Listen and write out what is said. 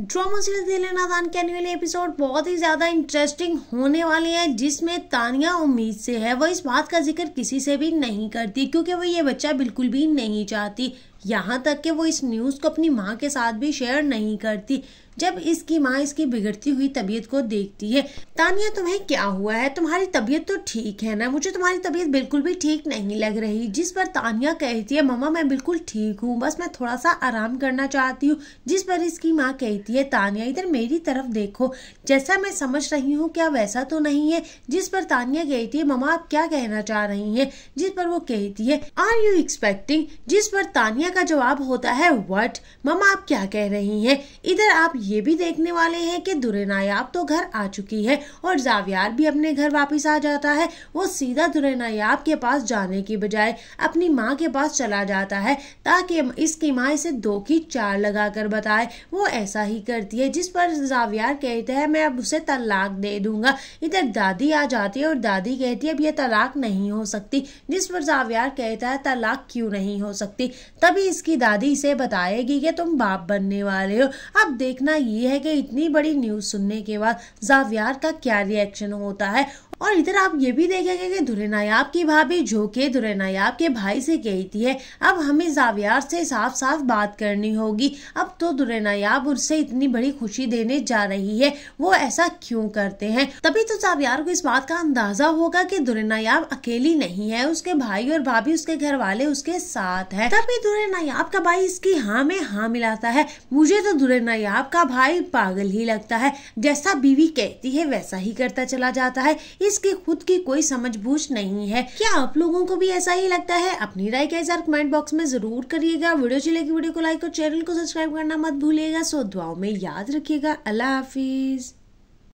drama serial दिल नादान के एनुअल एपिसोड बहुत ही ज़्यादा इंटरेस्टिंग होने वाले हैं जिसमें तानिया उम्मीद से है वह इस बात का जिक्र किसी से भी नहीं करती क्योंकि वह ये बच्चा बिल्कुल भी नहीं चाहती यहाँ तक कि वो इस न्यूज़ को अपनी माँ के साथ भी शेयर नहीं करती जब इसकी माँ इसकी बिगड़ती हुई तबीयत को देखती है तानिया तुम्हें क्या हुआ है तुम्हारी तबीयत तो ठीक है ना मुझे तुम्हारी तबीयत बिल्कुल भी ठीक नहीं लग रही जिस पर तानिया कहती है ममा मैं बिल्कुल ठीक हूँ बस मैं थोड़ा सा आराम करना चाहती हूँ जिस पर इसकी माँ कहती है तानिया इधर मेरी तरफ देखो जैसा मैं समझ रही हूँ क्या वैसा तो नहीं है जिस पर तानिया कहती है ममा आप क्या कहना चाह रही है जिस पर वो कहती है आर यू एक्सपेक्टिंग जिस पर तानिया का जवाब होता है वट मम आप क्या कह रही हैं इधर आप ये भी देखने वाले हैं कि दुरेनायाब तो घर आ चुकी है और जावियार भी अपने घर वापस आ जाता है वो सीधा दुरेनायाब के पास जाने की बजाय अपनी माँ के पास चला जाता है ताकि इसकी माँ इसे दो की चार लगा कर बताए वो ऐसा ही करती है जिस पर जावियार कहते हैं मैं अब उसे तलाक दे दूंगा इधर दादी आ जाती है और दादी कहती है अब ये तलाक नहीं हो सकती जिस पर जावियार कहता है तलाक क्यों नहीं हो सकती तभी भी इसकी दादी इसे बताएगी कि तुम बाप बनने वाले हो अब देखना ये है कि इतनी बड़ी न्यूज़ सुनने के बाद जावियार का क्या रिएक्शन होता है और इधर आप ये भी देखेंगे कि धुरेनायाब की भाभी जो के धुरेनायाब के भाई से कहती है अब हमें जावियार से साफ साफ बात करनी होगी अब तो धुरेनायाब उससे इतनी बड़ी खुशी देने जा रही है वो ऐसा क्यों करते हैं तभी तो जावियार को इस बात का अंदाजा होगा कि धुरेनायाब अकेली नहीं है उसके भाई और भाभी उसके घर वाले उसके साथ है तभी धुरे नायाब का भाई इसकी हाँ में हाँ मिलाता है मुझे तो दुल्हे नायाब का भाई पागल ही लगता है जैसा बीवी कहती है वैसा ही करता चला जाता है इसकी खुद की कोई समझ बूझ नहीं है क्या आप लोगों को भी ऐसा ही लगता है अपनी राय के कमेंट बॉक्स में जरूर करिएगा वीडियो चलेगी वीडियो को लाइक और चैनल को सब्सक्राइब करना मत भूलिएगा सो दुआओं में याद रखिएगा अल्लाह हाफिज़